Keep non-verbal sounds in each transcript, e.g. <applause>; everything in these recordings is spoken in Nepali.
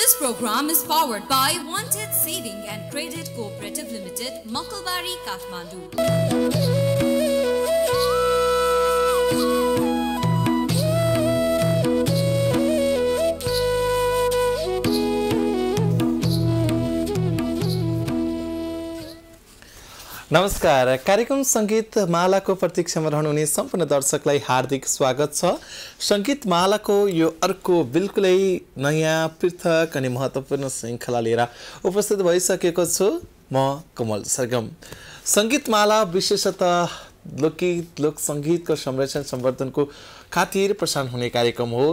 This program is powered by Wanted Saving and Credit Cooperative Limited, Makalbari, Kathmandu. नमस्कार कार्यक्रम सङ्गीत मालाको प्रतीक्षामा रहनुहुने सम्पूर्ण दर्शकलाई हार्दिक स्वागत छ सङ्गीत मालाको यो अर्को बिल्कुलै नयाँ पृथक अनि महत्त्वपूर्ण श्रृङ्खला लिएर उपस्थित भइसकेको छु म कमल सरगम माला विशेषतः लोकगीत लोक सङ्गीतको संरक्षण सम्वर्धनको खातिर प्रसारण हुने कार्यक्रम हो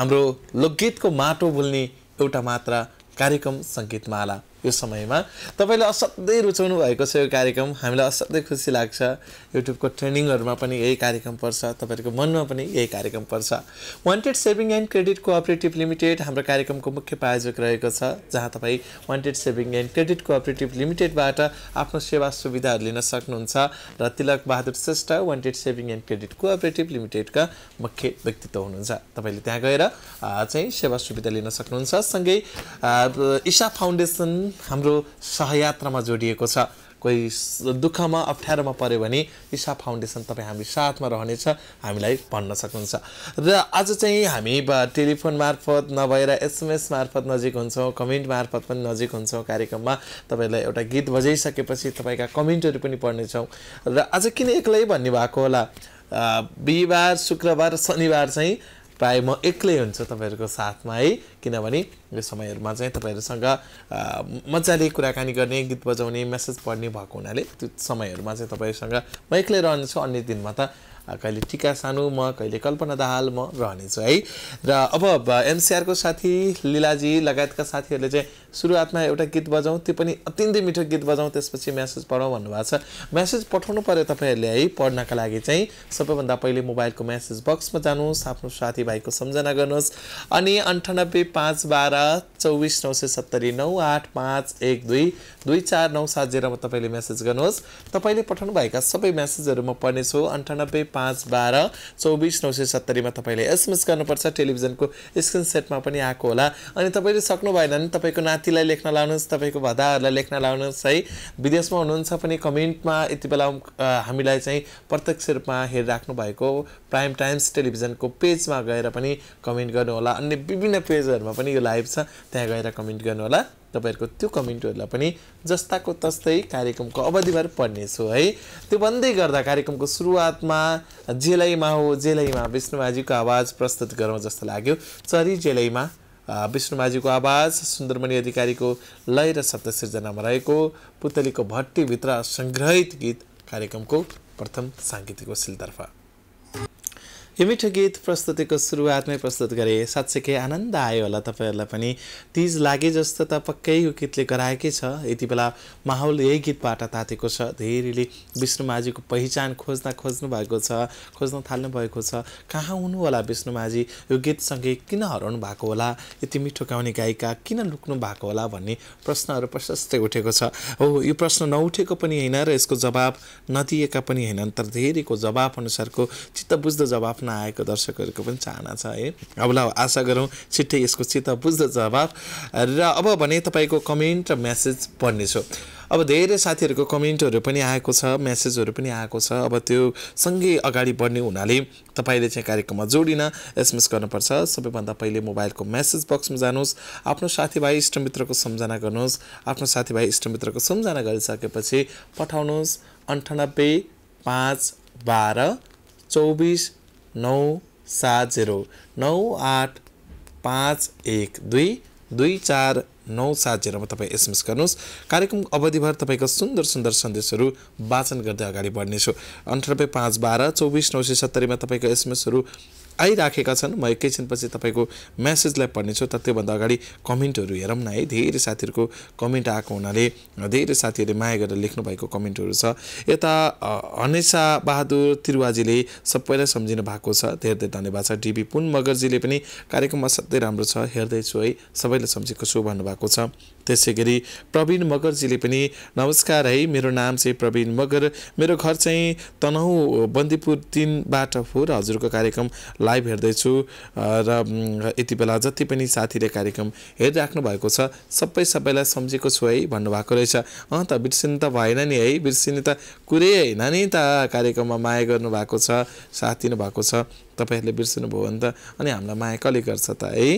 हाम्रो लोकगीतको माटो भुल्ने एउटा मात्र कार्यक्रम सङ्गीतमाला यो समयमा तपाईँले असाध्यै रुचाउनु भएको छ यो कार्यक्रम हामीलाई असाध्यै खुसी लाग्छ युट्युबको ट्रेनिङहरूमा पनि यही कार्यक्रम पर्छ तपाईँहरूको मनमा पनि यही कार्यक्रम पर्छ wanted saving and credit cooperative limited हाम्रो कार्यक्रमको मुख्य प्रायोजक रहेको छ जहाँ तपाईँ wanted saving and credit cooperative लिमिटेडबाट आफ्नो सेवा सुविधाहरू लिन सक्नुहुन्छ र Tilak Bahadur Shrestha wanted saving and credit cooperative लिमिटेडका मुख्य व्यक्तित्व हुनुहुन्छ तपाईँले त्यहाँ गएर चाहिँ सेवा सुविधा लिन सक्नुहुन्छ सँगै इसा फाउन्डेसन हाम्रो सहयात्रामा जोडिएको छ कोही दुःखमा अप्ठ्यारोमा पऱ्यो भने इसा फाउन्डेसन तपाईँ हामी साथमा रहनेछ हामीलाई भन्न सक्नुहुन्छ र आज चाहिँ हामी टेलिफोन मार्फत नभएर एसएमएस मार्फत नजिक हुन्छौँ कमेन्ट मार्फत पनि नजिक हुन्छौँ कार्यक्रममा तपाईँलाई एउटा गीत बजाइसकेपछि तपाईँका कमेन्टहरू पनि पढ्नेछौँ र आज किन एक्लै भन्ने भएको होला बिहिबार शुक्रबार शनिबार चाहिँ प्रायः म एक्लै हुन्छु तपाईँहरूको साथमा है किनभने यो समयहरूमा चाहिँ तपाईँहरूसँग मजाले कुराकानी गर्ने गीत बजाउने मेसेज पढ्ने भएको हुनाले त्यो समयहरूमा चाहिँ तपाईँहरूसँग म एक्लै रहनेछु अन्य दिनमा त कहिले टिका सानो म कहिले कल्पना दाहाल म रहनेछु है र अब एमसिआरको साथी लिलाजी लगायतका साथीहरूले चाहिँ सुरुवातमा एउटा गीत बजाउँ त्यो पनि अत्यन्तै मिठो गीत बजाउँ त्यसपछि म्यासेज पढौँ भन्नुभएको छ म्यासेज पठाउनु पऱ्यो तपाईँहरूले है पढ्नका लागि चाहिँ सबैभन्दा पहिले मोबाइलको म्यासेज बक्समा जानुहोस् आफ्नो साथीभाइको सम्झना गर्नुहोस् अनि अन्ठानब्बे पाँच बाह्र चौबिस नौ सय सत्तरी नौ आठ पाँच एक दुई दुई चार नौ सात जेरोमा तपाईँले म्यासेज गर्नुहोस् तपाईँले पठाउनुभएका सबै म्यासेजहरू म पढ्नेछु अन्ठानब्बे पाँच बाह्र चौबिस नौ सय सत्तरीमा तपाईँले एसएमएस गर्नुपर्छ टेलिभिजनको स्क्रिन सेटमा पनि आएको होला अनि तपाईँले सक्नु भएन भने तपाईँको नाति साथीलाई लेख्न लाउनुहोस् तपाईँको भदाहरूलाई लेख्न लाउनुहोस् है विदेशमा हुनुहुन्छ पनि कमेन्टमा यति बेला हामीलाई चाहिँ प्रत्यक्ष रूपमा हेरिराख्नु भएको प्राइम टाइम्स टेलिभिजनको पेजमा गएर पनि कमेन्ट गर्नुहोला अन्य विभिन्न पेजहरूमा पनि यो लाइभ छ त्यहाँ गएर कमेन्ट गर्नुहोला तपाईँहरूको त्यो कमेन्टहरूलाई पनि जस्ताको तस्तै कार्यक्रमको अवधिभर पढ्नेछु है त्यो भन्दै गर्दा कार्यक्रमको सुरुवातमा जेलैमा हो जेलैमा विष्णुबाजीको आवाज प्रस्तुत गरौँ जस्तो लाग्यो चरी जेलैमा विष्णुमाझीको आवाज सुन्दरमणि अधिकारीको लय र शब्द सिर्जनामा रहेको पुतलीको भट्टीभित्र सङ्ग्रहित गीत कार्यक्रमको प्रथम साङ्गीतिक वसिलतर्फ यो मिठो गीत प्रस्तुतिको सुरुवातमै प्रस्तुत गरेँ साँच्चैकै आनन्द आयो होला तपाईँहरूलाई पनि तिज लागे जस्तो त पक्कै यो गीतले गराएकै छ यति बेला माहौल यही गीतबाट तातेको छ धेरैले विष्णुमाझीको पहिचान खोज्न खोज्नु भएको छ खोज्न थाल्नु भएको छ कहाँ हुनु होला विष्णुमाझी यो गीतसँगै किन हराउनु भएको होला यति मिठो गाउने गायिका किन लुक्नु भएको होला भन्ने प्रश्नहरू प्रशस्तै उठेको छ हो यो प्रश्न नउठेको पनि होइन र यसको जवाब नदिएका पनि होइनन् तर धेरैको जवाब अनुसारको चित्त बुझ्दो जवाब आफ्ना आएको दर्शकहरूको पनि चाहना छ है अब ल आशा गरौँ छिट्टै यसको चित्त बुझ्दो जवाब र अब भने तपाईँको कमेन्ट र म्यासेज पढ्नेछु अब धेरै साथीहरूको कमेन्टहरू पनि आएको छ म्यासेजहरू पनि आएको छ अब त्यो सँगै अगाडि बढ्ने हुनाले तपाईँले चाहिँ कार्यक्रममा जोडिन एसएमएस गर्नुपर्छ सबैभन्दा पहिले मोबाइलको म्यासेज बक्समा जानुहोस् आफ्नो साथीभाइ इष्टमित्रको सम्झना गर्नुहोस् आफ्नो साथीभाइ इष्टमित्रको सम्झना गरिसकेपछि पठाउनुहोस् अन्ठानब्बे पाँच बाह्र चौबिस नौ सात जेरो नौ आठ पाँच एक दुई दुई चार नौ सात जेरोमा तपाईँ एसएमएस गर्नुहोस् कार्यक्रम अवधिभर तपाईँको सुन्दर सुन्दर सन्देशहरू वाचन गर्दै अगाडि बढ्नेछु अन्ठानब्बे पाँच बाह्र चौबिस नौ सय सत्तरीमा तपाईँको एसएमएसहरू आइराखेका छन् म एकैछिनपछि तपाईँको म्यासेजलाई पढ्नेछु तर त्योभन्दा अगाडि कमेन्टहरू हेरौँ न है धेरै साथीहरूको कमेन्ट आएको हुनाले धेरै साथीहरूले माया गरेर लेख्नुभएको कमेन्टहरू छ यता हनेसा बहादुर त्रिवाजीले सबैलाई सम्झिनु भएको छ धेरै धेरै धन्यवाद छ डिबी पुन मगरजीले पनि कार्यक्रम असाध्यै राम्रो छ हेर्दैछु है सबैलाई सम्झेको छु भन्नुभएको छ त्यसै गरी प्रवीण मगरजीले पनि नमस्कार है मेरो नाम चाहिँ प्रवीण मगर मेरो घर चाहिँ तनहु बन्दीपुर तिनबाट हो र हजुरको कार्यक्रम लाइभ हेर्दैछु र यति बेला जति पनि साथीले कार्यक्रम हेरिराख्नु भएको छ सबै सबैलाई सम्झेको छु है भन्नुभएको रहेछ अँ त बिर्सिनु त भएन नि है बिर्सिने त कुरै होइन नि त कार्यक्रममा माया गर्नुभएको छ साथ दिनुभएको छ तपाईँहरूले बिर्सनुभयो भने त अनि हामीलाई माया कसले गर्छ त है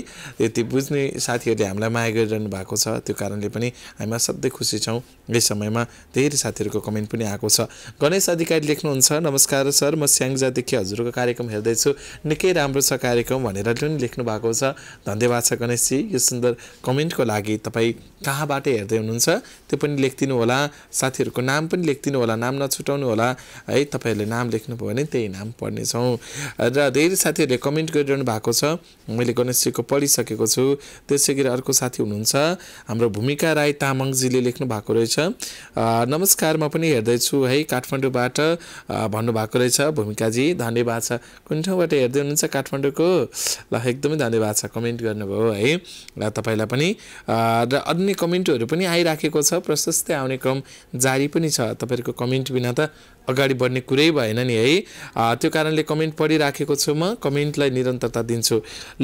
यति बुझ्ने साथीहरूले हामीलाई माया गरिरहनु भएको छ त्यो कारणले पनि हामी सधैँ खुसी छौँ यस समयमा धेरै साथीहरूको कमेन्ट पनि आएको छ गणेश अधिकारी लेख्नुहुन्छ नमस्कार सर म स्याङ्जादेखि हजुरको कार्यक्रम हेर्दैछु निकै राम्रो छ कार्यक्रम भनेर पनि लेख्नु भएको छ धन्यवाद छ गणेशजी यो सुन्दर कमेन्टको लागि तपाईँ कहाँबाट हेर्दै हुनुहुन्छ त्यो पनि लेखिदिनु होला साथीहरूको नाम पनि लेखिदिनु होला नाम नछुटाउनु होला है तपाईँहरूले नाम लेख्नुभयो भने त्यही नाम पढ्नेछौँ र धेरै साथीहरूले कमेन्ट गरिरहनु भएको छ मैले गणेशजीको पढिसकेको छु त्यसै गरी अर्को साथी हुनुहुन्छ हाम्रो भूमिका राई तामाङजीले लेख्नु भएको रहेछ नमस्कार म पनि हेर्दैछु है काठमाडौँबाट भन्नुभएको रहेछ भूमिकाजी धन्यवाद छ कुन ठाउँबाट हेर्दै हुनुहुन्छ काठमाडौँको ल एकदमै धन्यवाद छ कमेन्ट गर्नुभयो है र तपाईँलाई पनि र अन्य कमेन्टहरू पनि आइराखेको छ प्रशस्तै आउने क्रम जारी पनि छ तपाईँहरूको कमेन्ट बिना त अगाडि बढ्ने कुरै भएन नि है त्यो कारणले कमेन्ट पढिराखेको छु म कमेन्टलाई निरन्तरता दिन्छु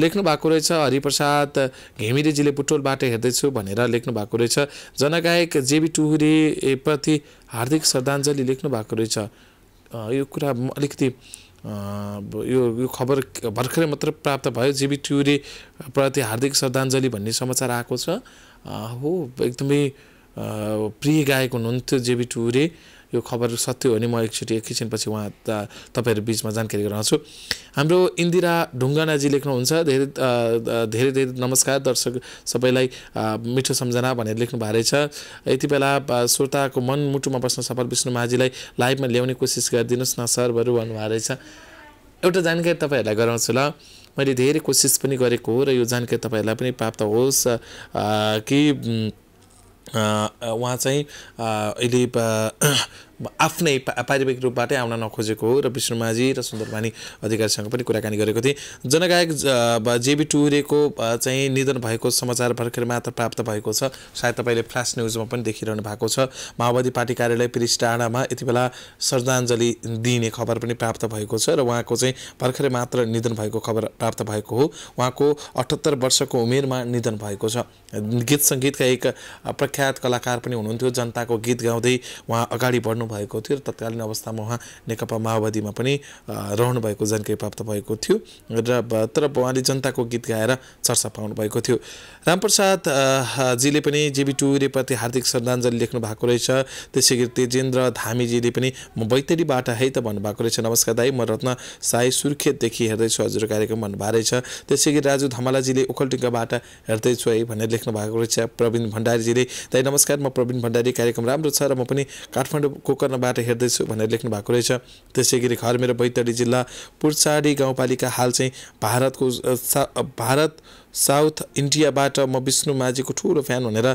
लेख्नु भएको रहेछ हरिप्रसाद घिमिरेजीले बुटोलबाट हेर्दैछु भनेर लेख्नु भएको रहेछ जनगायक जेबी प्रति हार्दिक श्रद्धाञ्जली लेख्नु भएको रहेछ यो कुरा अलिकति यो यो खबर भर्खरै मात्र प्राप्त भयो जेबी प्रति हार्दिक श्रद्धाञ्जली भन्ने समाचार आएको छ हो एकदमै प्रिय गायक हुनुहुन्थ्यो जेबी टुरे यो खबर सत्य हो भने म एकचोटि एकैछिनपछि उहाँ त तपाईँहरू बिचमा जानकारी गराउँछु हाम्रो इन्दिरा ढुङ्गानाजी लेख्नुहुन्छ धेरै धेरै धेरै नमस्कार दर्शक सबैलाई मिठो सम्झना भनेर लेख्नु भएको रहेछ यति बेला श्रोताको मन मुटुमा बस्न सफल विष्णु महाजीलाई लाइभमा ल्याउने कोसिस गरिदिनुहोस् न सर सरहरू भन्नुभएको रहेछ एउटा जानकारी तपाईँहरूलाई गराउँछु ल मैले धेरै कोसिस पनि गरेको हो र यो जानकारी तपाईँहरूलाई पनि प्राप्त होस् कि उहाँ चाहिँ अहिले आफ्नै पारिवारिक रूपबाटै आउन नखोजेको हो र विष्णुमाझी र सुन्दरवानी अधिकारीसँग पनि कुराकानी गरेको थिएँ जनगायक जेबी टुरेको चाहिँ निधन भएको समाचार भर्खर मात्र प्राप्त भएको छ सायद तपाईँले फ्ल्यास न्युजमा पनि देखिरहनु भएको छ माओवादी पार्टी कार्यालय पिरिस डाँडामा यति बेला श्रद्धाञ्जली दिइने खबर पनि प्राप्त भएको छ र उहाँको चाहिँ भर्खरै मात्र निधन भएको खबर प्राप्त भएको हो उहाँको अठहत्तर वर्षको उमेरमा निधन भएको छ गीत सङ्गीतका एक प्रख्यात कलाकार पनि हुनुहुन्थ्यो जनताको गीत गाउँदै उहाँ अगाडि बढ्नु भएको थियो र तत्कालीन अवस्थामा उहाँ नेकपा माओवादीमा पनि भएको जानकारी प्राप्त भएको थियो र तर उहाँले जनताको गीत गाएर चर्चा पाउनुभएको थियो रामप्रसाद जीले पनि जेबी टुरेप्रति हार्दिक श्रद्धाञ्जली लेख्नु भएको रहेछ त्यसै गरी तेजेन्द्र धामीजीले पनि म बैतडीबाट है त भन्नुभएको रहेछ नमस्कार दाई म रत्न साई सुर्खेतदेखि हेर्दैछु हजुर कार्यक्रम भन्नुभएको रहेछ त्यसै गरी राजु धमालाजीले ओखलटिङ्गाबाट हेर्दैछु है भनेर लेख्नु भएको रहेछ प्रवीण भण्डारीजीले दाई नमस्कार म प्रवीण भण्डारी कार्यक्रम राम्रो छ र म पनि काठमाडौँको गोकर्णबाट हेर्दैछु भनेर लेख्नु भएको रहेछ त्यसै गरी घर मेरो बैतडी जिल्ला पुर्चाडी गाउँपालिका हाल चाहिँ भारतको भारत साउथ इन्डियाबाट म विष्णु माझीको ठुलो फ्यान भनेर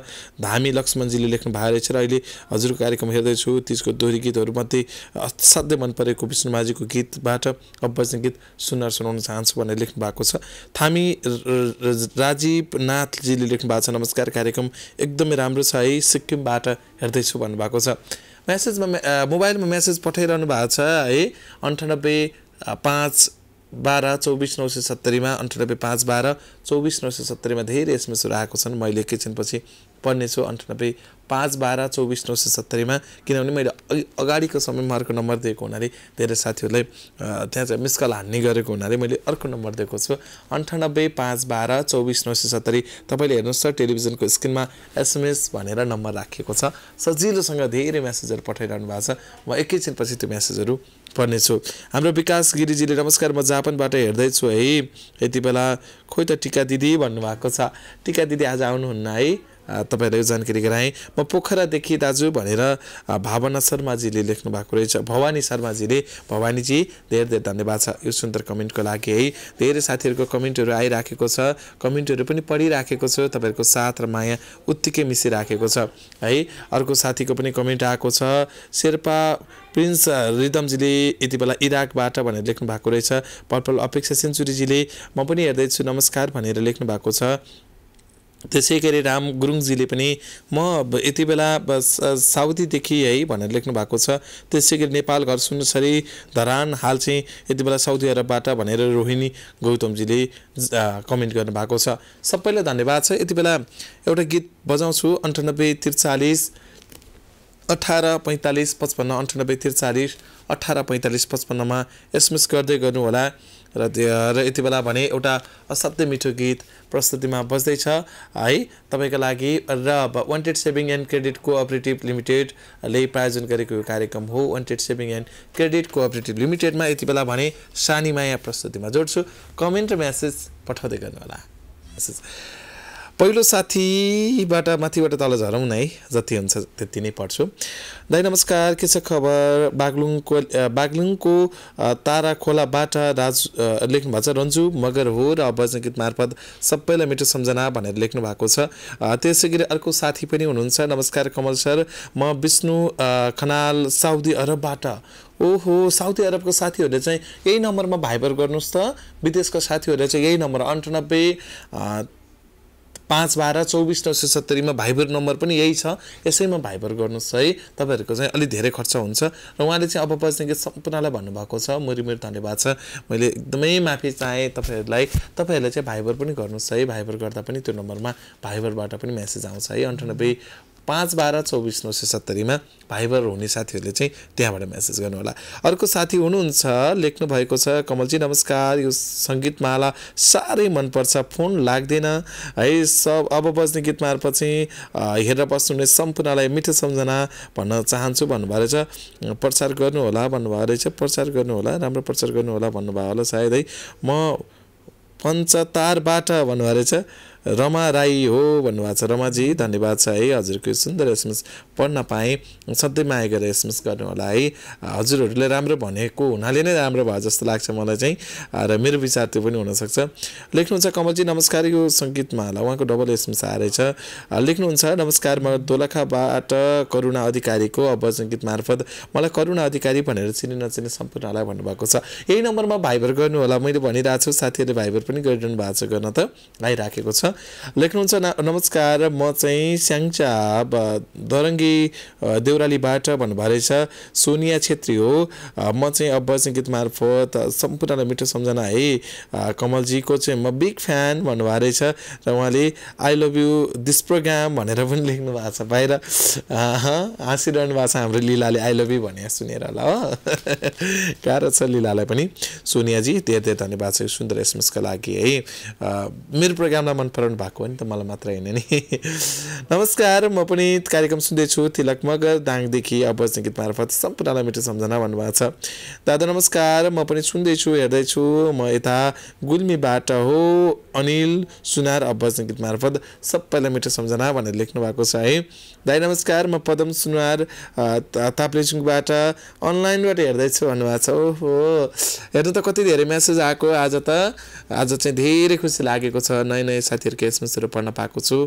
धामी लक्ष्मणजीले लेख्नु भएको रहेछ र अहिले हजुरको कार्यक्रम हेर्दैछु त्यसको दोहोरी गीतहरूमध्ये असाध्यै मन परेको विष्णु माझीको गीतबाट अब्बचन गीत सुन्न सुनाउन चाहन्छु भनेर लेख्नु भएको छ थामी राजीव नाथजीले लेख्नु भएको छ नमस्कार कार्यक्रम एकदमै राम्रो छ है सिक्किमबाट हेर्दैछु भन्नुभएको छ म्यासेजमा मोबाइलमा म्यासेज पठाइरहनु भएको छ है अन्ठानब्बे पाँच बाह्र चौबिस नौ सय सत्तरीमा अन्ठानब्बे पाँच बाह्र चौबिस नौ सय सत्तरीमा धेरै एसएमएसहरू आएको छन् मैले एकैछिनपछि पढ्नेछु अन्ठानब्बे पाँच बाह्र चौबिस नौ सय सत्तरीमा किनभने मैले अगाडिको समयमा अर्को नम्बर दिएको हुनाले धेरै साथीहरूलाई त्यहाँ चाहिँ मिसकल हान्ने गरेको हुनाले मैले अर्को नम्बर दिएको छु अन्ठानब्बे पाँच बाह्र चौबिस नौ सय सत्तरी तपाईँले हेर्नुहोस् त टेलिभिजनको स्क्रिनमा एसएमएस भनेर नम्बर राखिएको छ सजिलोसँग धेरै म्यासेजहरू पठाइरहनु भएको छ म एकैछिनपछि त्यो म्यासेजहरू पढ्नेछु हाम्रो विकास गिरिजीले नमस्कार म जापानबाट हेर्दैछु है यति बेला खोइ त टिका दिदी भन्नुभएको छ टिका दिदी आज आउनुहुन्न है तपाईँहरूलाई यो जानकारी गराएँ म पोखरादेखि दाजु भनेर भावना शर्माजीले लेख्नु भएको रहेछ भवानी शर्माजीले भवानीजी धेरै धेरै धन्यवाद छ यो सुन्दर कमेन्टको लागि है धेरै साथीहरूको कमेन्टहरू आइराखेको छ कमेन्टहरू पनि पढिराखेको छ तपाईँहरूको साथ र माया उत्तिकै मिसिराखेको छ है अर्को साथीको पनि कमेन्ट आएको छ शेर्पा प्रिन्स रिदमजीले यति बेला इराकबाट भनेर लेख्नु भएको रहेछ पर्पल अपेक्षा सेन्चुरीजीले म पनि हेर्दैछु नमस्कार भनेर लेख्नु भएको छ त्यसै गरी राम गुरुङजीले पनि म यति बेला साउदीदेखि है भनेर लेख्नु भएको छ त्यसै गरी नेपाल घर सुनसरी धरान हाल चाहिँ यति बेला साउदी अरबबाट भनेर रोहिणी गौतमजीले कमेन्ट गर्नुभएको छ सबैलाई धन्यवाद छ यति बेला एउटा गीत बजाउँछु अन्ठानब्बे त्रिचालिस अठार पैँतालिस पचपन्न अन्ठानब्बे त्रिचालिस अठार पैँतालिस पचपन्नमा एसएमएस गर्दै गर्नुहोला र र यति बेला भने एउटा असाध्यै मिठो गीत प्रस्तुतिमा बस्दैछ है तपाईँको लागि र wanted saving and credit cooperative लिमिटेडले प्रायोजन गरेको यो कार्यक्रम हो wanted saving and credit cooperative लिमिटेडमा यति बेला भने सानीमाया प्रस्तुतिमा जोड्छु कमेन्ट र म्यासेज पठाउँदै गर्नुहोला म्यासेज पहिलो साथीबाट माथिबाट तल झरौँ न है जति हुन्छ त्यति नै पढ्छु दाइ नमस्कार के छ खबर बागलुङको बागलुङको तारा खोलाबाट राज लेख्नु भएको छ रन्जु मगर हो र अब गीत मार्फत सबैलाई मिठो सम्झना भनेर लेख्नु भएको छ त्यसै गरी अर्को साथी पनि हुनुहुन्छ नमस्कार कमल सर म विष्णु खनाल साउदी अरबबाट ओहो साउदी अरबको साथीहरूले चाहिँ यही नम्बरमा भाइबर गर्नुहोस् त विदेशका साथीहरूले चाहिँ यही नम्बर अन्ठानब्बे पाँच बाह्र चौबिस नौ सय सत्तरीमा भाइबर नम्बर पनि यही छ यसैमा भाइबर गर्नुहोस् है तपाईँहरूको चाहिँ अलिक धेरै खर्च हुन्छ र उहाँले चाहिँ अब बस्नेको सम्पूर्णलाई भन्नुभएको छ मेरो मेरो धन्यवाद छ मैले एकदमै माफी चाहेँ तपाईँहरूलाई तपाईँहरूले चाहिँ भाइबर पनि गर्नुहोस् है भाइबर गर्दा पनि त्यो नम्बरमा भाइबरबाट पनि म्यासेज आउँछ है अन्ठानब्बे पाँच बाह्र चौबिस नौ सय सत्तरीमा भाइबर हुने साथीहरूले चाहिँ त्यहाँबाट म्यासेज गर्नुहोला अर्को साथी हुनुहुन्छ लेख्नु भएको छ कमलजी नमस्कार यो सङ्गीत माला साह्रै मनपर्छ फोन लाग्दैन है सब अब बज्ने गीत चाहिँ हेरेर बस्नुहुने सम्पूर्णलाई मिठो सम्झना भन्न चाहन्छु भन्नुभएको रहेछ प्रचार गर्नुहोला भन्नुभएको रहेछ प्रचार गर्नुहोला राम्रो प्रचार गर्नुहोला भन्नुभयो होला सायद है म पञ्चतारबाट भन्नुभएको रहेछ रमा राई हो भन्नुभएको छ रमाजी धन्यवाद छ है हजुरको सुन्दर एसएमएस पढ्न पाएँ सधैँ माया गरेर एसएमएस होला है हजुरहरूले राम्रो भनेको हुनाले नै राम्रो भयो जस्तो लाग्छ मलाई चाहिँ र मेरो विचार त्यो पनि हुनसक्छ लेख्नुहुन्छ कमलजी नमस्कार यो सङ्गीतमा होला उहाँको डबल एसएमएस आएछ लेख्नुहुन्छ नमस्कार म दोलखाबाट करुणा अधिकारीको अब सङ्गीत मार्फत मलाई करुणा अधिकारी भनेर चिने नचिने सम्पूर्णलाई भन्नुभएको छ यही नम्बरमा भाइबर गर्नु होला मैले भनिरहेको छु साथीहरूले भाइबर पनि गरिरहनु भएको छ गर्न त आइराखेको छ लेख्नुहुन्छ न नमस्कार म चाहिँ स्याङ्चा दरङ्गी देउरालीबाट भन्नुभएको रहेछ सोनिया छेत्री हो म चाहिँ अब चाहिँ गीत मार्फत सम्पूर्णलाई मिठो सम्झना है कमलजीको चाहिँ म बिग फ्यान भन्नुभएको रहेछ र उहाँले I love you this program भनेर पनि लेख्नु भएको छ बाहिर हाँसिरहनु भएको छ हाम्रो लिलाले आई लभ यु भने सुनेर होला हो <laughs> गाह्रो छ लिलालाई पनि सोनियाजी धेरै धेरै धन्यवाद छ सुन्दर एसएमएसका लागि है मेरो प्रोग्रामलाई मन नामकरण भएको हो नि त मलाई मात्र होइन नि नमस्कार म पनि कार्यक्रम सुन्दैछु तिलक मगर दाङदेखि अब सङ्गीत मार्फत सम्पूर्णलाई मिठो सम्झना भन्नुभएको छ दादा नमस्कार म पनि सुन्दैछु हेर्दैछु म यता गुल्मीबाट हो अनिल सुनार अब सङ्गीत मार्फत सबैलाई मिठो सम्झना भनेर लेख्नु भएको छ है दाई नमस्कार म पदम सुनार ताप्लेजुङबाट अनलाइनबाट हेर्दैछु भन्नुभएको छ ओहो हेर्नु त कति धेरै मेसेज आएको आज त आज चाहिँ धेरै खुसी लागेको छ नयाँ नयाँ साथी क्रिकेट सुरु पढ्न पाएको छु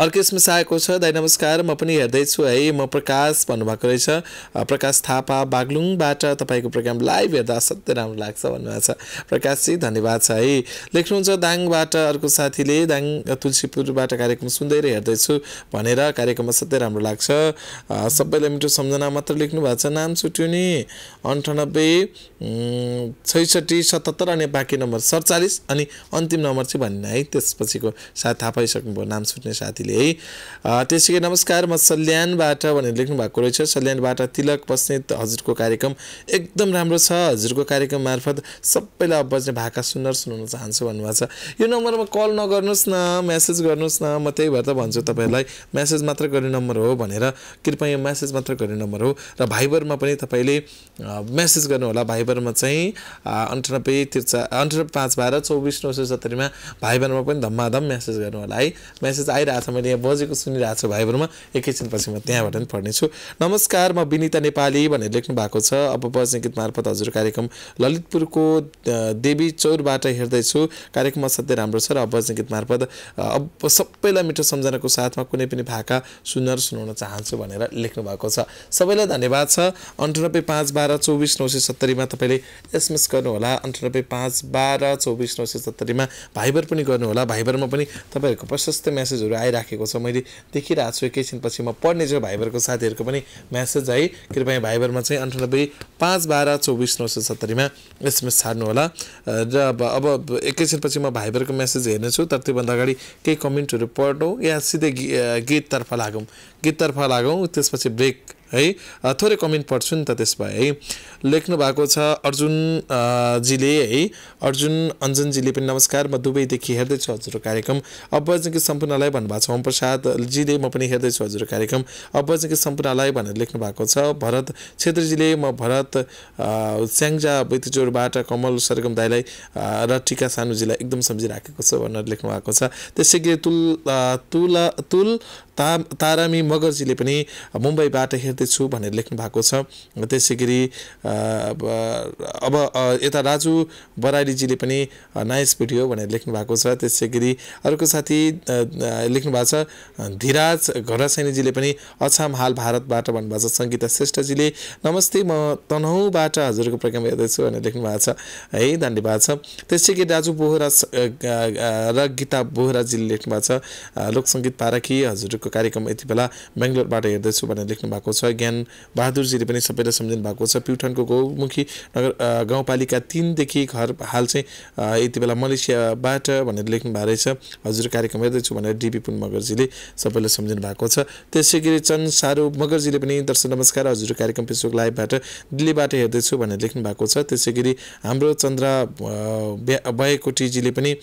अर्को एसएमएस आएको छ दाइ नमस्कार म पनि हेर्दैछु है म प्रकाश भन्नुभएको रहेछ प्रकाश थापा बागलुङबाट तपाईँको प्रोग्राम लाइभ हेर्दा असाध्यै राम्रो लाग्छ भन्नुभएको छ प्रकाश प्रकाशजी धन्यवाद छ है लेख्नुहुन्छ दाङबाट अर्को साथीले दाङ तुलसीपुरबाट कार्यक्रम सुन्दै र हेर्दैछु भनेर कार्यक्रम असाध्यै राम्रो लाग्छ सबैलाई मिठो सम्झना मात्र लेख्नु भएको छ नाम छुट्यो नि अन्ठानब्बे छैसठी सतहत्तर अनि बाँकी नम्बर सडचालिस अनि अन्तिम नम्बर चाहिँ भन्ने है त्यसपछिको सायद थाहा पाइसक्नुभयो नाम छुट्ने लेख्ने साथीले है त्यसै नमस्कार म सल्यानबाट भनेर लेख्नु भएको रहेछ सल्यानबाट तिलक बस्नेत हजुरको कार्यक्रम एकदम राम्रो छ हजुरको कार्यक्रम मार्फत सबैलाई अब बज्ने भाका सुन्नर सुनाउन चाहन्छु भन्नुभएको छ यो नम्बरमा कल नगर्नुहोस् न म्यासेज गर्नुहोस् न म त्यही भएर त भन्छु तपाईँहरूलाई म्यासेज मात्र गर्ने नम्बर हो भनेर कृपया यो म्यासेज मात्र गर्ने नम्बर हो र भाइबरमा पनि तपाईँले म्यासेज गर्नुहोला भाइबरमा चाहिँ अन्ठानब्बे त्रिचा अन्ठानब्बे पाँच बाह्र चौबिस नौ सय सत्तरीमा भाइबरमा पनि धम्माधम म्यासेज गर्नुहोला है म्यासेज आइरहेको छ मैले यहाँ बजेको सुनिरहेको छु भाइबरमा एकैछिनपछि म त्यहाँबाट पनि पढ्नेछु नमस्कार म विनिता नेपाली भनेर लेख्नु भएको छ अब बज्ने गीत मार्फत हजुर कार्यक्रम ललितपुरको देवी चौरबाट हेर्दैछु कार्यक्रम असाध्यै राम्रो छ र अब बज्ने गीत मार्फत अब सबैलाई मिठो सम्झनाको साथमा कुनै पनि भाका सुन्न र सुनाउन चाहन्छु भनेर लेख्नु भएको छ सबैलाई धन्यवाद छ अन्ठानब्बे पाँच बाह्र चौबिस नौ सय सत्तरीमा तपाईँले एसएमएस गर्नुहोला अन्ठानब्बे पाँच बाह्र चौबिस नौ सय सत्तरीमा भाइबर पनि गर्नुहोला भाइबरमा पनि तपाईँहरूको प्रशस्त म्यासेजहरू मेसेजहरू आइराखेको छ मैले देखिरहेको छु एकैछिनपछि म पढ्नेछु भाइबरको साथीहरूको पनि म्यासेज है कृपया भाइबरमा चाहिँ अन्ठानब्बे पाँच बाह्र चौबिस नौ सय सत्तरीमा एसएमएस छाड्नुहोला र अब एकैछिनपछि म भाइबरको म्यासेज हेर्नेछु तर त्योभन्दा अगाडि केही कमेन्टहरू पढौँ या सिधै गीततर्फ लागौँ गीततर्फ लागौँ त्यसपछि ब्रेक है थोरै कमेन्ट पढ्छु नि त त्यस भए है लेख्नु भएको छ अर्जुनजीले है अर्जुन अञ्जनजीले पनि नमस्कार म दुबईदेखि हेर्दैछु हजुरको कार्यक्रम अब्बजीको सम्पूर्णलाई भन्नुभएको छ ओमप्रसादजीले म पनि हेर्दैछु हजुरको कार्यक्रम अब्बजीको सम्पूर्णलाई भनेर लेख्नु भएको छ भरत छेत्रीजीले म भरत स्याङ्जा बैतजोरबाट कमल सरगम दाईलाई र टिका सानुजीलाई एकदम सम्झिराखेको छ भनेर लेख्नु भएको छ त्यसै गरी तुल तुल तुल ता तारामी मगरजीले पनि मुम्बईबाट हेर्दैछु भनेर लेख्नु भएको छ त्यसै गरी अब यता राजु बरालीजीले पनि नाइस भिडियो भनेर लेख्नु भएको छ त्यसै गरी अर्को साथी लेख्नु भएको छ धीराज घरसैनीजीले पनि अछाम हाल भारतबाट भन्नुभएको छ सङ्गीता श्रेष्ठजीले नमस्ते म तनहुबाट हजुरको प्रोग्राम हेर्दैछु भनेर लेख्नु भएको छ है धन्यवाद छ त्यसै गरी राजु बोहरा र गीता बोहराजीले लेख्नु भएको छ लोकसङ्गीत पाराकी हजुरको कार्यक्रम यति बेला बेङ्गलोरबाट हेर्दैछु भनेर लेख्नु भएको छ ज्ञान बहादुरजीले पनि सबैले सम्झिनु भएको छ प्युठानको गौमुखी नगर गाउँपालिका तिनदेखि घर हाल चाहिँ यति बेला मलेसियाबाट भनेर लेख्नु भएको रहेछ हजुर कार्यक्रम हेर्दैछु भनेर डिबी पुन मगरजीले सबैलाई सम्झिनु भएको छ त्यसै गरी चन्द सारो मगरजीले पनि दर्शन नमस्कार हजुर कार्यक्रम फेसबुक लाइभबाट दिल्लीबाट हेर्दैछु भनेर लेख्नु भएको छ त्यसै गरी हाम्रो चन्द्र बयकोटीजीले पनि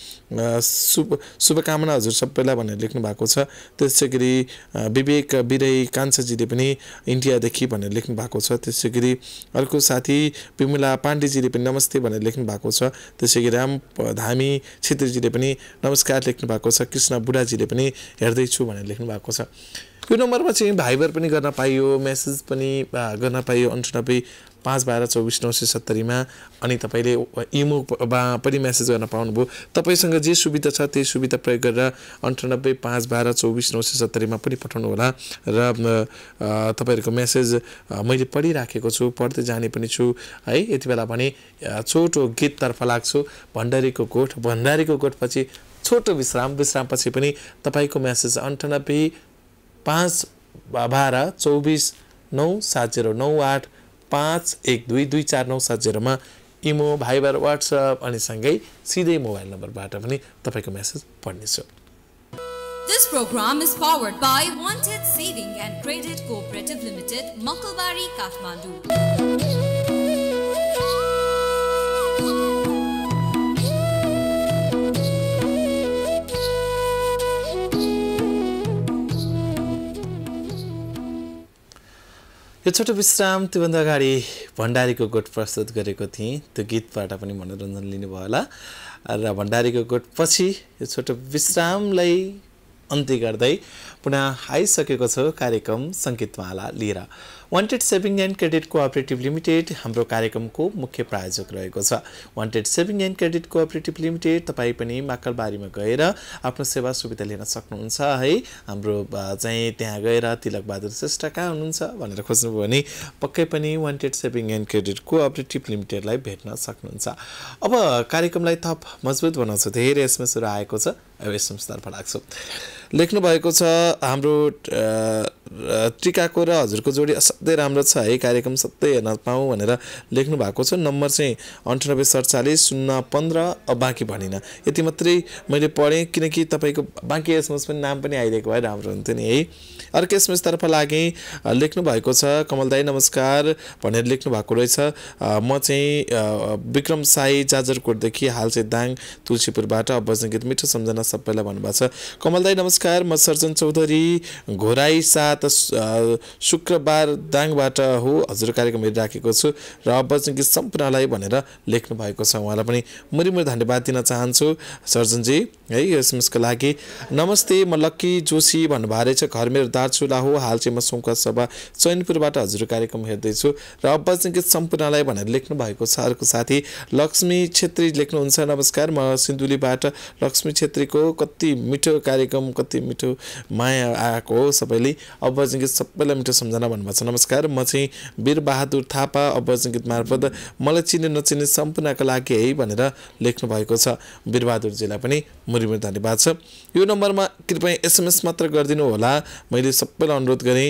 शुभ शुभकामना हजुर सबैलाई भनेर लेख्नु भएको छ त्यसै गरी विवेक बिरै कान्छजीले पनि इन्डियादेखि भनेर लेख्नु भएको छ त्यसै गरी अर्को साथी विमुला पाण्डेजीले पनि नमस्ते भनेर लेख्नु भएको छ त्यसै गरी राम धामी छेत्रीजीले पनि नमस्कार लेख्नु भएको छ कृष्ण बुढाजीले पनि हेर्दैछु भनेर लेख्नु भएको छ यो नम्बरमा चाहिँ भाइबर पनि गर्न पाइयो मेसेज पनि गर्न पाइयो अन्ठानब्बे पाँच बाह्र चौबिस नौ सय सत्तरीमा अनि तपाईँले इमो पनि म्यासेज गर्न पाउनुभयो तपाईँसँग जे सुविधा छ त्यही सुविधा प्रयोग गरेर अन्ठानब्बे पाँच बाह्र चौबिस नौ सय सत्तरीमा पनि पठाउनुहोला र तपाईँहरूको म्यासेज मैले पढिराखेको छु पढ्दै जाने पनि छु है यति बेला भने छोटो गीततर्फ लाग्छु भण्डारीको गोठ भण्डारीको गोठपछि छोटो विश्राम विश्रामपछि पनि तपाईँको म्यासेज अन्ठानब्बे पाँच बाह्र चौबिस नौ सात जिरो नौ आठ पाँच एक दुई दुई चार नौ सात जिरोमा इमो भाइबर वाट्सएप अनि सँगै सिधै मोबाइल नम्बरबाट पनि तपाईँको मेसेज पढ्नेछु This program is powered by Wanted Saving and Credit Cooperative Limited, Makalbari, Kathmandu. यो छोटो विश्राम त्योभन्दा अगाडि भण्डारीको गोठ प्रस्तुत गरेको थिएँ त्यो गीतबाट पनि मनोरञ्जन लिनुभयो होला र भण्डारीको गोठपछि यो छोटो विश्रामलाई अन्त्य गर्दै पुनः आइसकेको छ कार्यक्रम सङ्गीतमाला लिएर wanted saving and credit cooperative limited हाम्रो कार्यक्रमको मुख्य प्रायोजक रहेको छ wanted saving and credit cooperative limited तपाईँ पनि माकलबारीमा गएर आफ्नो सेवा सुविधा लिन सक्नुहुन्छ है हाम्रो चाहिँ त्यहाँ गएर तिलकबहादुर श्रेष्ठ कहाँ हुनुहुन्छ भनेर खोज्नुभयो भने पक्कै पनि wanted saving and credit cooperative लिमिटेडलाई भेट्न सक्नुहुन्छ अब कार्यक्रमलाई थप मजबुत बनाउँछ धेरै एसएमएसहरू आएको छ अब एसएमएसतर्फ लाग्छु लेख्नु भएको छ हाम्रो टिकाको र हजुरको जोडी असाध्यै राम्रो छ है कार्यक्रम सधैँ हेर्न पाऊँ भनेर लेख्नु भएको छ नम्बर चाहिँ अन्ठानब्बे सडचालिस शून्य पन्ध्र बाँकी भनिनँ यति मात्रै मैले पढेँ किनकि तपाईँको बाँकी एसएमएस पनि नाम पनि आइरहेको भए राम्रो हुन्थ्यो नि है अर्को एसएमएसतर्फ लागे लेख्नु भएको छ कमल दाई नमस्कार भनेर लेख्नु भएको रहेछ म चाहिँ विक्रम साई जाजरकोटदेखि हाल चाहिँ दाङ तुलसीपुरबाट बज्ने गीत मिठो सम्झना सबैलाई भन्नुभएको छ कमल दाई नमस्कार म सर्जन चौधरी घोराई सात शुक्रबार दाङबाट हो हजुर कार्यक्रम हेरिराखेको छु र बज्ने गीत सम्पूर्णलाई भनेर लेख्नु भएको छ उहाँलाई पनि मुरी मुरी धन्यवाद दिन चाहन्छु सर्जनजी है यो एसएमएसको लागि नमस्ते म लक्की जोशी भन्नुभएको रहेछ घर मेरो दा चुला हो हाल चाहिँ म सुङ्का सभा चैनपुरबाट हजुर कार्यक्रम हेर्दैछु र अब सङ्गीत सम्पूर्णलाई भनेर लेख्नु भएको छ अर्को साथी लक्ष्मी छेत्री लेख्नुहुन्छ नमस्कार म सिन्धुलीबाट लक्ष्मी छेत्रीको कति मिठो कार्यक्रम कति मिठो माया आएको हो सबैले अब्बा सङ्गीत सबैलाई मिठो सम्झना भन्नुभएको छ नमस्कार म चाहिँ वीरबहादुर थापा अब्बा मार्फत मलाई चिने नचिने सम्पूर्णको लागि है भनेर लेख्नु भएको छ वीरबहादुरजीलाई पनि मुरीमुरी धन्यवाद छ यो नम्बरमा कृपया एसएमएस मात्र गरिदिनु होला मैले सबैलाई अनुरोध गरेँ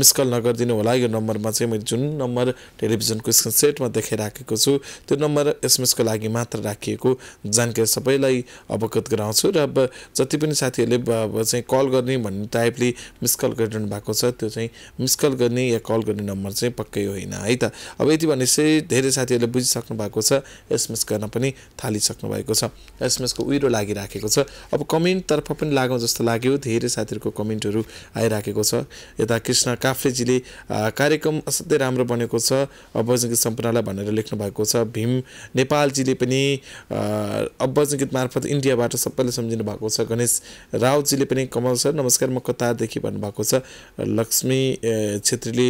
मिस कल नगरिदिनु होला यो नम्बरमा चाहिँ मैले जुन नम्बर टेलिभिजनको स्क्रिन सेटमा देखाइराखेको छु त्यो नम्बर एसएमएसको लागि मात्र राखिएको जानकारी सबैलाई अवगत गराउँछु र अब जति पनि साथीहरूले चाहिँ कल गर्ने भन्ने टाइपले मिस कल गरिरहनु भएको छ त्यो चाहिँ मिस कल गर्ने या कल गर्ने नम्बर चाहिँ पक्कै होइन है त अब यति चाहिँ धेरै साथीहरूले बुझिसक्नु भएको छ एसएमएस गर्न पनि थालिसक्नु भएको छ एसएमएसको उहिरो लागिराखेको छ अब कमेन्टतर्फ पनि लागौँ जस्तो लाग्यो धेरै साथीहरूको कमेन्टहरू आइराखेको छ यता कृष्ण काफ्रेजीले कार्यक्रम असाध्यै राम्रो बनेको छ अब्बजन गीत सम्पूर्णलाई भनेर लेख्नु भएको छ भीम नेपालजीले पनि अब्बजन गीत मार्फत इन्डियाबाट सबैले सम्झिनु भएको छ गणेश रावजीले पनि कमल सर नमस्कार म कतारदेखि भन्नुभएको छ लक्ष्मी छेत्रीले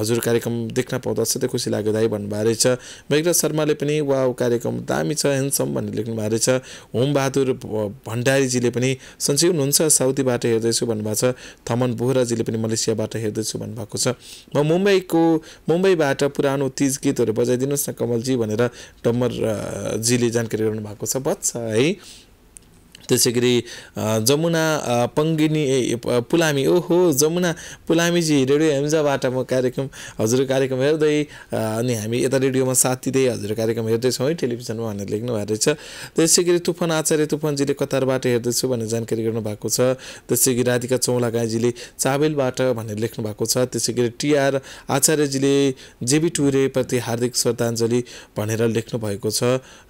हजुर कार्यक्रम देख्न पाउँदा असाध्यै खुसी लाग्यो दाई भन्नुभएको रहेछ मेघराज शर्माले पनि वा कार्यक्रम दामी छ हेन्सम भनेर लेख्नु भएको रहेछ होमबहादुर भण्डारीजीले पनि सन्चै हुनुहुन्छ साउदीबाट हेर्दैछु भन्नुभएको छ थमन बोहराजीले पनि मलेसियाबाट हेर्दैछु भन्नुभएको छ म मुम्बईको मुम्बईबाट पुरानो तिज गीतहरू बजाइदिनुहोस् न कमलजी भनेर डम्मरजीले जानकारी गराउनु भएको छ बच्छ है त्यसै गरी जमुना पङ्गिनी पुलामी ओहो जमुना पुलामीजी रेडियो हेम्जाबाट म कार्यक्रम हजुर कार्यक्रम हेर्दै अनि हामी यता रेडियोमा साथ दिँदै हजुर कार्यक्रम हेर्दैछौँ है टेलिभिजनमा भनेर लेख्नु भएको रहेछ त्यसै गरी तुफान आचार्य तुफानजीले कतारबाट हेर्दैछु भनेर जानकारी गर्नुभएको छ त्यसै गरी राधिका गाईजीले चाबेलबाट भनेर लेख्नु भएको छ त्यसै गरी टिआर आचार्यजीले जेबी टुरेप्रति हार्दिक श्रद्धाञ्जली भनेर लेख्नु भएको छ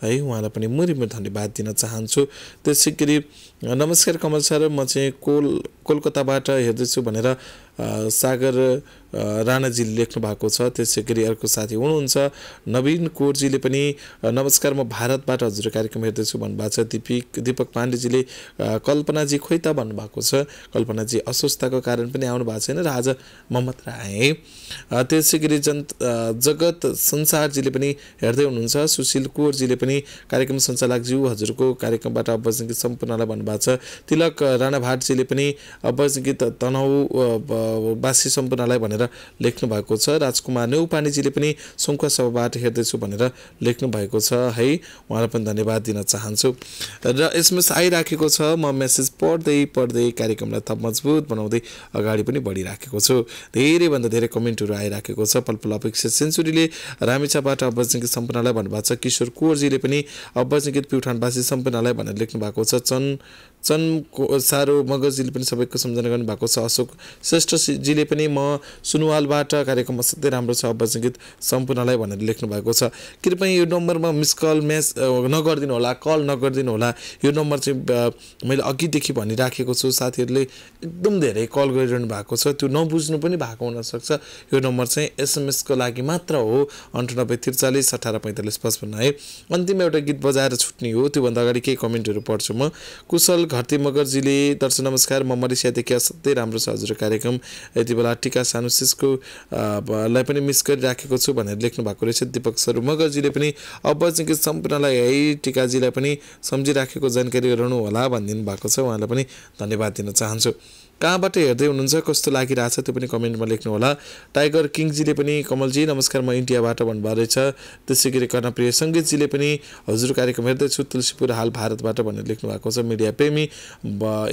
है उहाँलाई पनि मुरी धन्यवाद दिन चाहन्छु त्यसै गरी फेरि नमस्कार कमल सर म चाहिँ कोल कोलकत्ताबाट हेर्दैछु भनेर सागर राणाजीले लेख्नु भएको छ त्यसै गरी अर्को साथी हुनुहुन्छ नवीन कोरजीले पनि नमस्कार म भारतबाट हजुर कार्यक्रम हेर्दैछु भन्नुभएको छ दिपिक दिपक पाण्डेजीले कल्पनाजी खोइ त भन्नुभएको छ कल्पनाजी अस्वस्थताको कारण पनि आउनु भएको छैन र आज म मात्र आएँ त्यसै गरी जन जगत संसारजीले पनि हेर्दै हुनुहुन्छ सुशील कोरजीले पनि कार्यक्रम सञ्चालकज्यू हजुरको कार्यक्रमबाट अवजङ्गी सम्पूर्णलाई भन्नुभएको छ तिलक राणा भाटजीले पनि तनाउ बासी सम्पूर्णलाई भनेर लेख्नु भएको छ राजकुमार नेौपानेजीले पनि सङ्खुवा सभाबाट हेर्दैछु भनेर लेख्नु भएको छ है उहाँलाई पनि धन्यवाद दिन चाहन्छु र एसएमएस आइराखेको छ म मेसेज पढ्दै पढ्दै कार्यक्रमलाई थप मजबुत बनाउँदै अगाडि पनि बढिराखेको छु धेरैभन्दा धेरै कमेन्टहरू आइराखेको छ पलपल अपेक्षा सेन्चुरीले रामेछाबाट अब्बजिङकी सम्पूर्णलाई भन्नुभएको छ किशोर कुवरजीले पनि अब्बजिङ्कित प्युठानवासी सम्पूर्णलाई भनेर लेख्नु भएको छ चन् को सारो मगजीले पनि सबैको सम्झना गर्नुभएको छ अशोक श्रेष्ठजीले पनि म सुनवालबाट कार्यक्रम असाध्यै राम्रो छ अब्बजिङ्कित सम्पूर्णलाई भनेर लेख्नु भएको छ कृपया यो नम्बरमा मिस कल म्यास नगरिदिनु होला कल नगरिदिनु होला यो नम्बर चाहिँ मैले अघिदेखि कि भनिराखेको छु साथीहरूले एकदम धेरै कल गरिरहनु भएको छ त्यो नबुझ्नु पनि भएको हुनसक्छ यो नम्बर चाहिँ एसएमएसको लागि मात्र हो अन्ठानब्बे त्रिचालिस अठार पैँतालिस पचपन्न है अन्तिम एउटा गीत बजाएर छुट्ने हो त्योभन्दा अगाडि केही कमेन्टहरू पढ्छु म कुशल घरती मगरजीले दर्शन नमस्कार म मलेसियादेखि असाध्यै राम्रो छ हजुर कार्यक्रम यति बेला टिका सानुसिसको लाई पनि मिस गरिराखेको छु भनेर लेख्नु भएको रहेछ दिपक सर मगरजीले पनि अब चाहिँ सम्पूर्णलाई है टिकाजीलाई पनि सम्झिराखेको जानकारी गराउनु होला भनिदिनु भएको छ तपाईँलाई पनि धन्यवाद दिन चाहन्छु कहाँबाट हेर्दै हुनुहुन्छ कस्तो लागिरहेछ त्यो पनि कमेन्टमा लेख्नु होला टाइगर किङजीले पनि कमलजी नमस्कार म इन्डियाबाट भन्नुभएको रहेछ त्यसै गरी कर्णप्रिय सङ्गीतजीले पनि हजुर कार्यक्रम हेर्दैछु तुलसीपुर हाल भारतबाट भनेर लेख्नु भएको छ मिडिया प्रेमी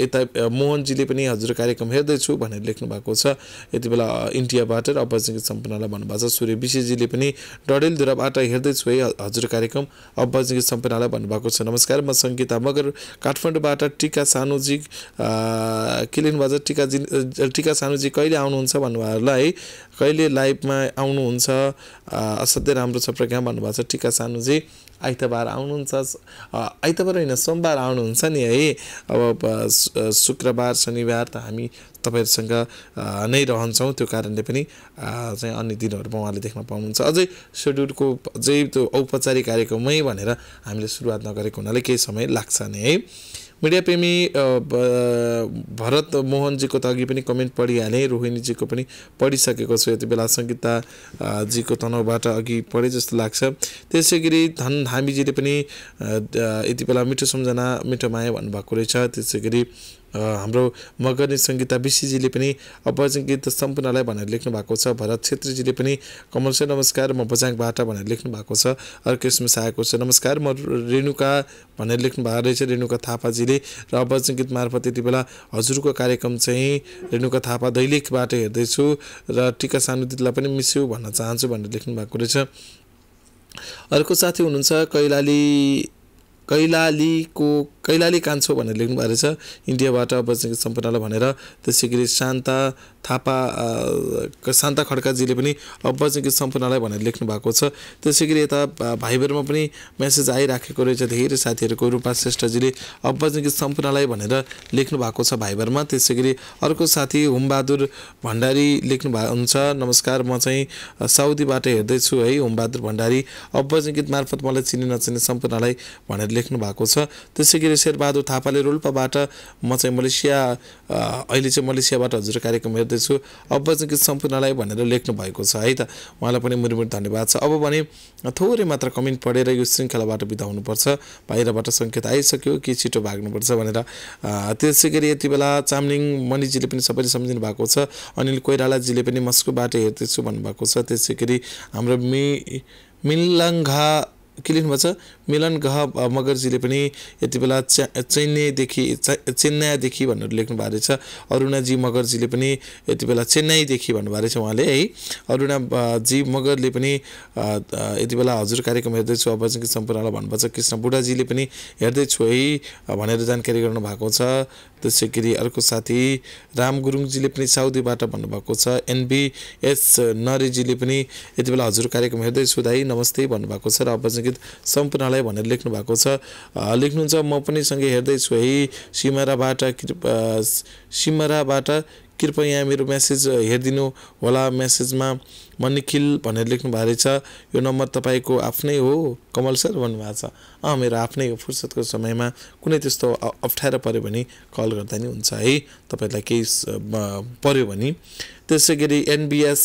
यता मोहनजीले पनि हजुर कार्यक्रम हेर्दैछु भनेर लेख्नु भएको छ यति बेला इन्डियाबाट र अब्बाजिङ सम्पन्नलाई भन्नुभएको छ सूर्य विशेषजीले पनि डडेलधुराबाट हेर्दैछु है हजुर कार्यक्रम अब्बाजिङ सम्पन्नलाई भन्नुभएको छ नमस्कार म सङ्गीता मगर काठमाडौँबाट टिका सानोजी केलिनबाज आज टिकाजी टिका सानुजी कहिले आउनुहुन्छ भन्नुभयोहरूलाई कहिले लाइभमा आउनुहुन्छ असाध्यै राम्रो छ प्रज्ञा भन्नुभएको छ टिका सानुजी आइतबार आउनुहुन्छ आइतबार होइन सोमबार आउनुहुन्छ नि है अब शुक्रबार शनिबार त हामी तपाईँहरूसँग नै रहन्छौँ त्यो कारणले पनि चाहिँ अन्य दिनहरूमा उहाँले देख्न पाउनुहुन्छ अझै सेड्युलको अझै त्यो औपचारिक कार्यक्रममै भनेर हामीले सुरुवात नगरेको हुनाले केही समय लाग्छ नि है मिडिया मिडियाप्रेमी भरत मोहनजीको त अघि पनि कमेन्ट पढिहालेँ रोहिणीजीको पनि पढिसकेको छु यति बेला सङ्गीताजीको तनाउबाट अघि पढे जस्तो लाग्छ त्यसै गरी धन धामीजीले पनि यति बेला मिठो सम्झना मिठो माया भन्नुभएको रहेछ त्यसै गरी हाम्रो मगनी सङ्गीता विशीजीले पनि अबजिङ गीत सम्पूर्णलाई भनेर लेख्नु भएको छ भरत छेत्रीजीले पनि कमल सर नमस्कार म बजाङबाट भनेर लेख्नु भएको छ अर्को यसमा आएको छ नमस्कार म रेणुका भनेर लेख्नु भएको रहेछ रेणुका थापाजीले र अबजिङ गीत मार्फत यति बेला हजुरको कार्यक्रम चाहिँ रेणुका थापा दैलेखबाट हेर्दैछु र टिका सानुदितलाई पनि मिस्यु भन्न चाहन्छु भनेर लेख्नु भएको रहेछ अर्को साथी हुनुहुन्छ कैलाली कैलालीको कैलाली कान्छो भनेर लेख्नु भएको रहेछ इन्डियाबाट बस्ने सम्पन्नलाई भनेर त्यसै गरी शान्ता थापा शान्ता खड्काजीले पनि अबजिङ सम्पूर्णलाई भनेर लेख्नु भएको छ त्यसै गरी यता भाइबरमा पनि मेसेज आइराखेको रहेछ धेरै साथीहरूको रूपा श्रेष्ठजीले अबजिङ सम्पूर्णलाई भनेर लेख्नु भएको छ भाइबरमा त्यसै गरी अर्को साथी हुमबहादुर भण्डारी लेख्नु भएको हुन्छ नमस्कार म चाहिँ साउदीबाट हेर्दैछु है हुमबहादुर भण्डारी गीत मार्फत मलाई चिने नचिने सम्पूर्णलाई भनेर लेख्नु भएको छ त्यसै गरी मैले शेरबहादुर थापाले रोल्पाबाट म चाहिँ मलेसिया अहिले चाहिँ मलेसियाबाट हजुर कार्यक्रम हेर्दैछु अब चाहिँ गीत सम्पूर्णलाई भनेर लेख्नु भएको छ है त उहाँलाई पनि मुरीमुरी धन्यवाद छ अब भने थोरै मात्र कमेन्ट पढेर यो श्रृङ्खलाबाट बिदा हुनुपर्छ बाहिरबाट सङ्केत आइसक्यो कि छिटो भाग्नुपर्छ भनेर त्यसै गरी यति बेला चामलिङ मणिजीले पनि सबैले सम्झिनु भएको छ अनिल कोइरालाजीले पनि मस्कोबाट हेर्दैछु भन्नुभएको छ त्यसै गरी हाम्रो मि मिलङ्घा के लेख्नुभएको छ मिलन गह मगरजीले पनि यति बेला च्या चेन्नईदेखि चेन्नईदेखि भनेर लेख्नु भएको रहेछ अरुणाजी मगरजीले पनि यति बेला चेन्नईदेखि भन्नुभएको रहेछ उहाँले है अरुणाजी मगरले पनि यति बेला हजुर कार्यक्रम हेर्दैछु अब चाहिँ सम्पूर्णलाई भन्नुभएको छ कृष्ण बुढाजीले पनि हेर्दैछु है भनेर जानकारी गर्नुभएको छ त्यसै गरी अर्को साथी राम गुरुङजीले पनि साउदीबाट भन्नुभएको छ एनबिएस नरेजीले पनि यति बेला हजुर कार्यक्रम हेर्दैछु दाई नमस्ते भन्नुभएको छ र अवजगीत सम्पूर्ण उहाँलाई भनेर लेख्नु भएको छ लेख्नुहुन्छ म पनि सँगै हेर्दैछु है सिमराबाट सिमराबाट कृपया मेरो म्यासेज हेरिदिनु होला म्यासेजमा म निखिल भनेर लेख्नु भएको रहेछ यो नम्बर तपाईँको आफ्नै हो कमल सर भन्नुभएको छ अँ मेरो आफ्नै हो फुर्सदको समयमा कुनै त्यस्तो अप्ठ्यारो पऱ्यो भने कल गर्दा नि हुन्छ है तपाईँलाई केही पऱ्यो भने त्यसै गरी एनबिएस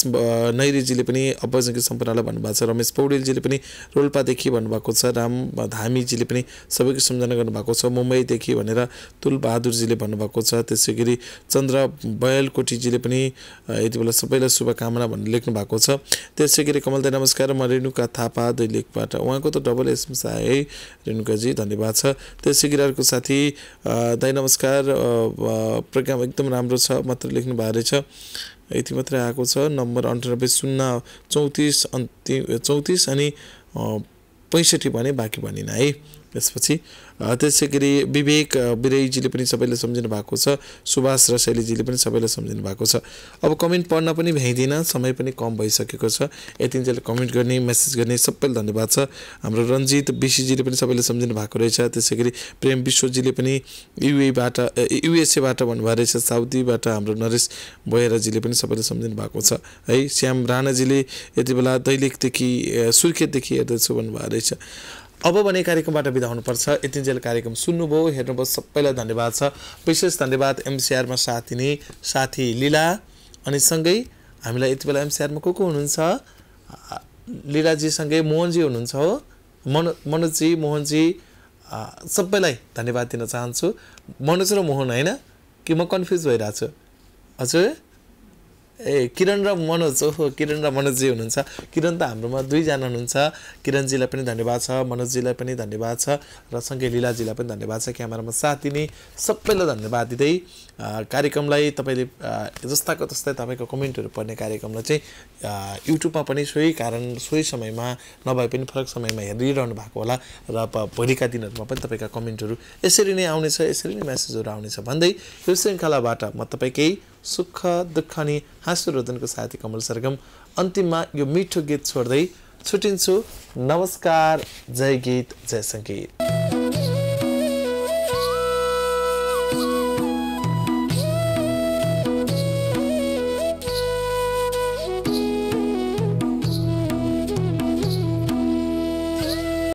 नैरीजीले पनि अप्पजङ्गी सम्पूर्णलाई भन्नुभएको छ रमेश पौडेलजीले पनि रोल्पादेखि भन्नुभएको छ राम धामीजीले पनि सबैको सम्झना गर्नुभएको छ मुम्बईदेखि भनेर तुलबहादुरजीले भन्नुभएको छ त्यसै गरी चन्द्र बयलकोटीजीले पनि यति बेला सबैलाई शुभकामना भनेर लेख्नु भएको छ त्यसै गरी कमल दाई नमस्कार म रेणुका थापा दैलेखबाट उहाँको त डबल एसएमएस है रेणुकाजी धन्यवाद छ त्यसै गरी अर्को साथी दाई नमस्कार प्रोग्राम एकदम राम्रो छ मात्र लेख्नु भएको रहेछ यति मात्रै आएको छ नम्बर अन्ठानब्बे शून्य चौतिस अन्तिम चौतिस अनि पैँसठी भने बाँकी भनिन है त्यसपछि त्यसै गरी विवेक विरेजीले पनि सबैले सम्झिनु भएको छ सुभाष र शैलीजीले पनि सबैले सम्झिनु भएको छ अब कमेन्ट पढ्न पनि भ्याइँदिनँ समय पनि कम भइसकेको छ यतिन्जेल कमेन्ट गर्ने मेसेज गर्ने सबैलाई धन्यवाद छ हाम्रो रन्जित बिसिजीले पनि सबैले सम्झिनु भएको रहेछ त्यसै गरी प्रेम विश्वजीले पनि युएबाट युएसएबाट भन्नुभएको रहेछ साउदीबाट हाम्रो नरेश बोयराजीले पनि सबैले सम्झिनु भएको छ है श्याम राणाजीले यति बेला दैलेखदेखि सुर्खेतदेखि हेर्दैछु भन्नुभएको रहेछ अब भने कार्यक्रमबाट बिदा हुनुपर्छ यतिन्जेल कार्यक्रम सुन्नुभयो हेर्नुभयो सबैलाई धन्यवाद छ विशेष धन्यवाद एमसिआरमा साथ दिने साथी लिला अनि सँगै हामीलाई यति बेला एमसिआरमा को को हुनुहुन्छ लिलाजीसँगै मोहनजी हुनुहुन्छ हो मनो मनोजी मोहनजी सबैलाई धन्यवाद दिन चाहन्छु मनोज र मोहन होइन कि म कन्फ्युज भइरहेको छु हजुर ए किरण र मनोज ओहो किरण र मनोजी हुनुहुन्छ किरण त हाम्रोमा दुईजना हुनुहुन्छ किरणजीलाई पनि धन्यवाद छ मनोजजीलाई पनि धन्यवाद छ र सँगै लिलाजीलाई पनि धन्यवाद छ क्यामेरामा साथ दिने सबैलाई धन्यवाद दिँदै कार्यक्रमलाई तपाईँले जस्ताको तस्तै तपाईँको कमेन्टहरू पर्ने कार्यक्रमलाई चाहिँ युट्युबमा पनि सोही कारण सोही समयमा नभए पनि फरक समयमा हेरिरहनु भएको होला र भोलिका दिनहरूमा पनि तपाईँका कमेन्टहरू यसरी नै आउनेछ यसरी नै म्यासेजहरू आउनेछ भन्दै यो श्रृङ्खलाबाट म तपाईँकै सुख दुःख अनि हाँसो रोदनको साथी कमल सरगम अन्तिममा यो मिठो गीत छोड्दै छुटिन्छु नमस्कार जय गीत जय सङ्गीत